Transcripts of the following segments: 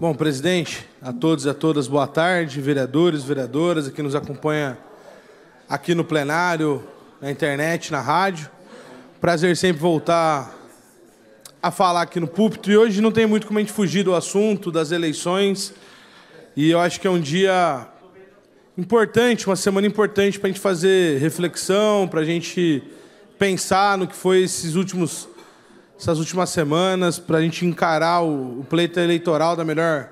Bom, presidente, a todos e a todas, boa tarde, vereadores, vereadoras, que nos acompanha aqui no plenário, na internet, na rádio. Prazer sempre voltar a falar aqui no púlpito. E hoje não tem muito como a gente fugir do assunto das eleições. E eu acho que é um dia importante, uma semana importante para a gente fazer reflexão, para a gente pensar no que foi esses últimos essas últimas semanas para a gente encarar o, o pleito eleitoral da melhor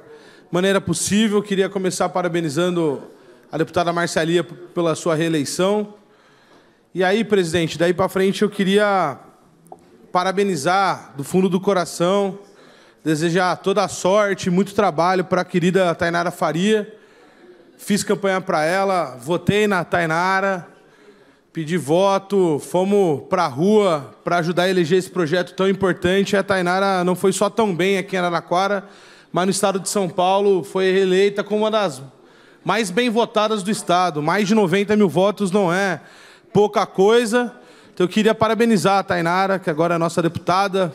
maneira possível. Queria começar parabenizando a deputada Marcelia pela sua reeleição. E aí, presidente, daí para frente eu queria parabenizar do fundo do coração, desejar toda a sorte, muito trabalho para a querida Tainara Faria. Fiz campanha para ela, votei na Tainara, pedir voto, fomos para a rua para ajudar a eleger esse projeto tão importante. A Tainara não foi só tão bem aqui em Araraquara, mas no estado de São Paulo foi reeleita como uma das mais bem votadas do estado. Mais de 90 mil votos não é pouca coisa. Então eu queria parabenizar a Tainara, que agora é nossa deputada.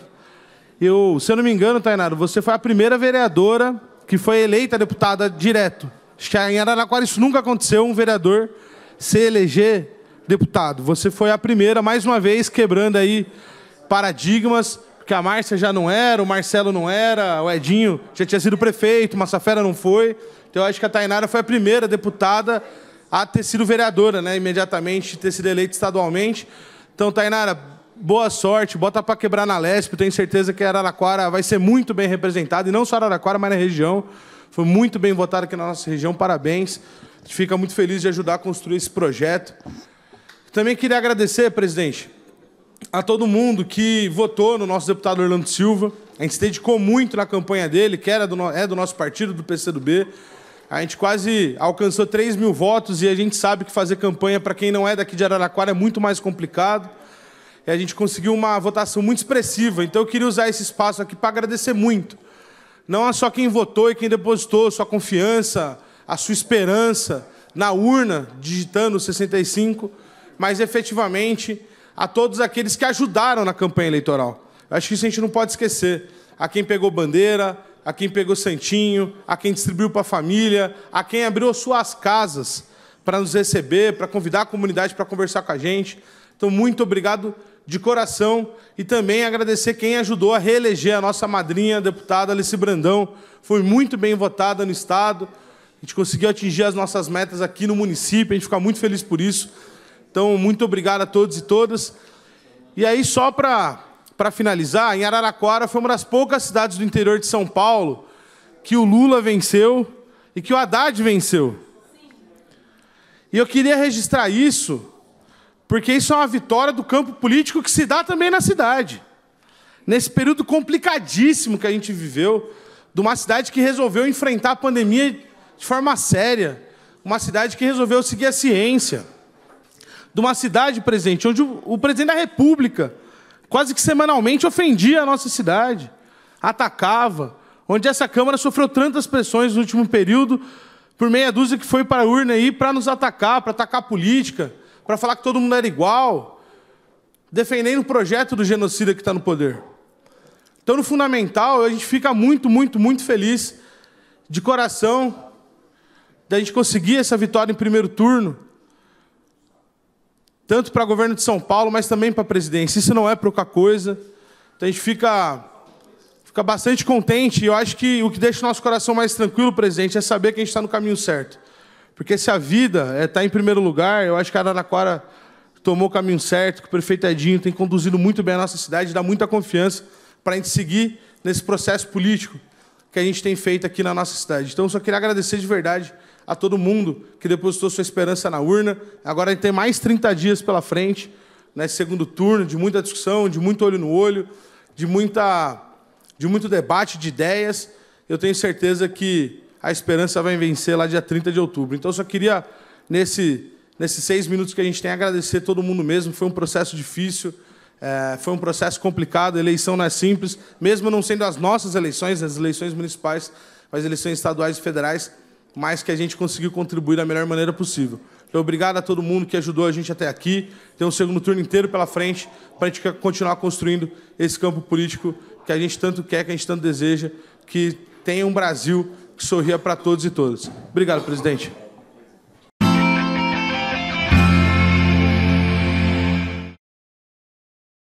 Eu, se eu não me engano, Tainara, você foi a primeira vereadora que foi eleita deputada direto. Acho que em Araraquara isso nunca aconteceu, um vereador se eleger deputado, você foi a primeira, mais uma vez, quebrando aí paradigmas, porque a Márcia já não era, o Marcelo não era, o Edinho já tinha sido prefeito, Massafera não foi. Então eu acho que a Tainara foi a primeira deputada a ter sido vereadora, né? Imediatamente ter sido eleita estadualmente. Então, Tainara, boa sorte, bota para quebrar na eu tenho certeza que Araraquara vai ser muito bem representada, e não só Araraquara, mas na região. Foi muito bem votada aqui na nossa região, parabéns. A gente fica muito feliz de ajudar a construir esse projeto. Também queria agradecer, presidente, a todo mundo que votou no nosso deputado Orlando Silva. A gente se dedicou muito na campanha dele, que era do, é do nosso partido, do PCdoB. A gente quase alcançou 3 mil votos e a gente sabe que fazer campanha para quem não é daqui de Araraquara é muito mais complicado. E a gente conseguiu uma votação muito expressiva. Então eu queria usar esse espaço aqui para agradecer muito. Não é só quem votou e quem depositou sua confiança, a sua esperança na urna, digitando 65, mas efetivamente a todos aqueles que ajudaram na campanha eleitoral. Acho que isso a gente não pode esquecer. A quem pegou bandeira, a quem pegou santinho, a quem distribuiu para a família, a quem abriu suas casas para nos receber, para convidar a comunidade para conversar com a gente. Então, muito obrigado de coração e também agradecer quem ajudou a reeleger a nossa madrinha, a deputada Alice Brandão. Foi muito bem votada no Estado. A gente conseguiu atingir as nossas metas aqui no município, a gente fica muito feliz por isso. Então, muito obrigado a todos e todas. E aí, só para finalizar, em Araraquara foi uma das poucas cidades do interior de São Paulo que o Lula venceu e que o Haddad venceu. E eu queria registrar isso, porque isso é uma vitória do campo político que se dá também na cidade. Nesse período complicadíssimo que a gente viveu, de uma cidade que resolveu enfrentar a pandemia de forma séria, uma cidade que resolveu seguir a ciência de uma cidade, presidente, onde o, o presidente da República quase que semanalmente ofendia a nossa cidade, atacava, onde essa Câmara sofreu tantas pressões no último período, por meia dúzia que foi para a urna aí para nos atacar, para atacar a política, para falar que todo mundo era igual, defendendo o projeto do genocida que está no poder. Então, no fundamental, a gente fica muito, muito, muito feliz de coração da gente conseguir essa vitória em primeiro turno tanto para o governo de São Paulo, mas também para a presidência. Isso não é pouca coisa. Então a gente fica, fica bastante contente. E eu acho que o que deixa o nosso coração mais tranquilo, presidente, é saber que a gente está no caminho certo. Porque se a vida está eh, em primeiro lugar, eu acho que a Araraquara tomou o caminho certo, que o prefeito Edinho tem conduzido muito bem a nossa cidade, dá muita confiança para a gente seguir nesse processo político que a gente tem feito aqui na nossa cidade. Então, eu só queria agradecer de verdade a todo mundo que depositou sua esperança na urna. Agora a gente tem mais 30 dias pela frente, nesse né, segundo turno, de muita discussão, de muito olho no olho, de, muita, de muito debate de ideias. Eu tenho certeza que a esperança vai vencer lá dia 30 de outubro. Então, eu só queria, nesse, nesses seis minutos que a gente tem, agradecer todo mundo mesmo. Foi um processo difícil, é, foi um processo complicado, a eleição não é simples, mesmo não sendo as nossas eleições, as eleições municipais, mas eleições estaduais e federais, mas que a gente conseguiu contribuir da melhor maneira possível. Então, obrigado a todo mundo que ajudou a gente até aqui. Tem um segundo turno inteiro pela frente para a gente continuar construindo esse campo político que a gente tanto quer, que a gente tanto deseja, que tenha um Brasil que sorria para todos e todas. Obrigado, presidente.